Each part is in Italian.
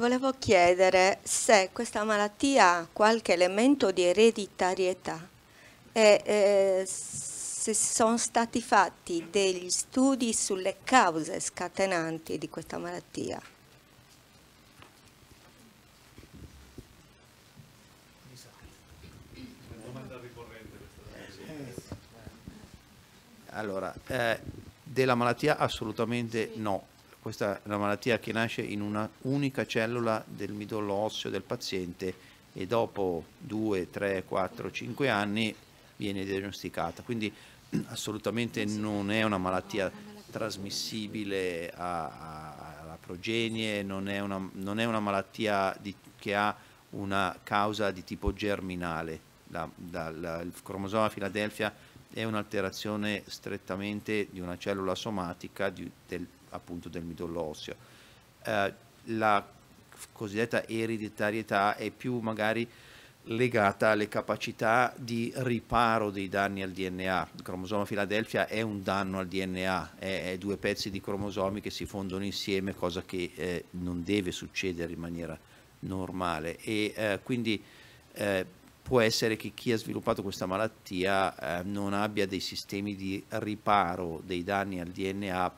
Volevo chiedere se questa malattia ha qualche elemento di ereditarietà e eh, se sono stati fatti degli studi sulle cause scatenanti di questa malattia. Allora, eh, della malattia assolutamente no. Questa è una malattia che nasce in una unica cellula del midollo osseo del paziente e dopo 2, 3, 4, 5 anni viene diagnosticata. Quindi assolutamente non è una malattia trasmissibile a, a, alla progenie, non è una, non è una malattia di, che ha una causa di tipo germinale. La, la, la, il cromosoma Filadelfia è un'alterazione strettamente di una cellula somatica di, del appunto del midollo osseo. Eh, la cosiddetta ereditarietà è più magari legata alle capacità di riparo dei danni al DNA. Il cromosoma Filadelfia è un danno al DNA, è, è due pezzi di cromosomi che si fondono insieme, cosa che eh, non deve succedere in maniera normale. E eh, quindi eh, può essere che chi ha sviluppato questa malattia eh, non abbia dei sistemi di riparo dei danni al DNA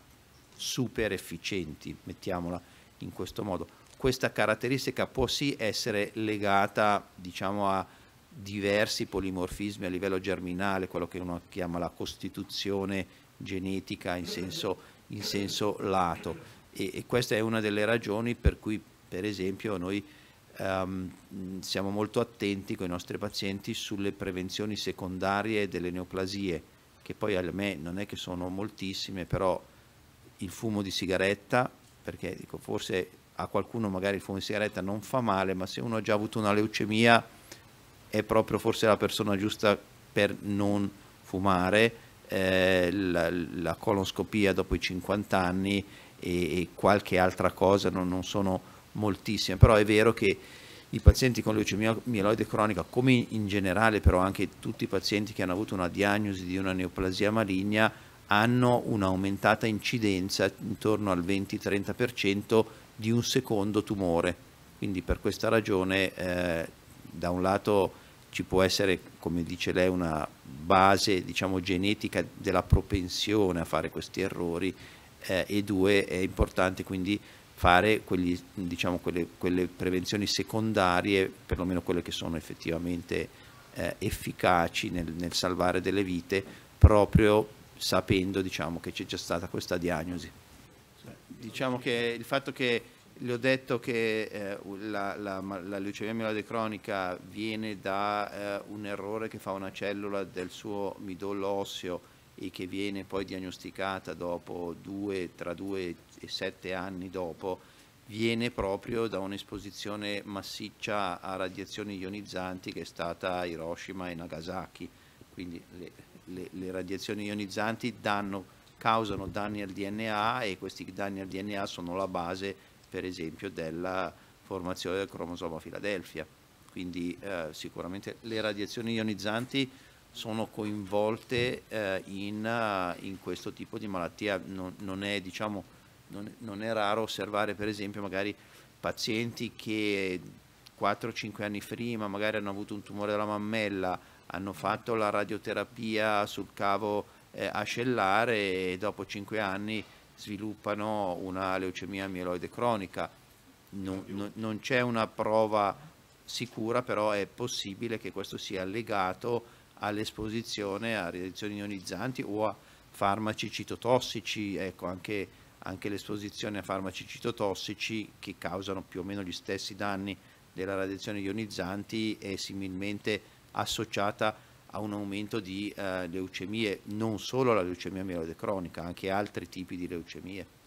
super efficienti, mettiamola in questo modo. Questa caratteristica può sì essere legata diciamo, a diversi polimorfismi a livello germinale, quello che uno chiama la costituzione genetica in senso, in senso lato. E, e, questa è una delle ragioni per cui, per esempio, noi um, siamo molto attenti con i nostri pazienti sulle prevenzioni secondarie delle neoplasie, che poi a me non è che sono moltissime, però il fumo di sigaretta, perché dico, forse a qualcuno magari il fumo di sigaretta non fa male, ma se uno ha già avuto una leucemia è proprio forse la persona giusta per non fumare, eh, la, la, colonscopia dopo i 50 anni e, e qualche altra cosa non, non, sono moltissime, però è vero che i pazienti con leucemia mieloide cronica, come in generale però anche tutti i pazienti che hanno avuto una diagnosi di una neoplasia maligna, hanno un'aumentata incidenza intorno al 20-30% di un secondo tumore. Quindi per questa ragione eh, da un lato ci può essere, come dice lei, una base diciamo, genetica della propensione a fare questi errori eh, e due è importante quindi fare quegli, diciamo, quelle, quelle, prevenzioni secondarie, perlomeno quelle che sono effettivamente eh, efficaci nel, nel salvare delle vite, proprio sapendo diciamo, che c'è già stata questa diagnosi. Diciamo che il fatto che le ho detto che eh, la, la, la, leucemia mieloide cronica viene da eh, un errore che fa una cellula del suo midollo osseo e che viene poi diagnosticata dopo due, tra 2 e sette anni dopo, viene proprio da un'esposizione massiccia a radiazioni ionizzanti che è stata a Hiroshima e Nagasaki. Quindi le, le, le radiazioni ionizzanti danno, causano danni al DNA e questi danni al DNA sono la base, per esempio, della formazione del cromosoma Filadelfia. Quindi eh, sicuramente le radiazioni ionizzanti sono coinvolte eh, in, eh, in, questo tipo di malattia. Non, non, è, diciamo, non, non, è, raro osservare, per esempio, magari pazienti che 4-5 anni prima magari hanno avuto un tumore della mammella hanno fatto la radioterapia sul cavo eh, ascellare e dopo cinque anni sviluppano una leucemia mieloide cronica. non, non, non c'è una prova sicura, però è possibile che questo sia legato all'esposizione a radiazioni ionizzanti o a farmaci citotossici, ecco anche, anche l'esposizione a farmaci citotossici che causano più o meno gli stessi danni della radiazione ionizzanti e similmente associata a un aumento di eh, leucemie, non solo la leucemia mieloide cronica, anche altri tipi di leucemie.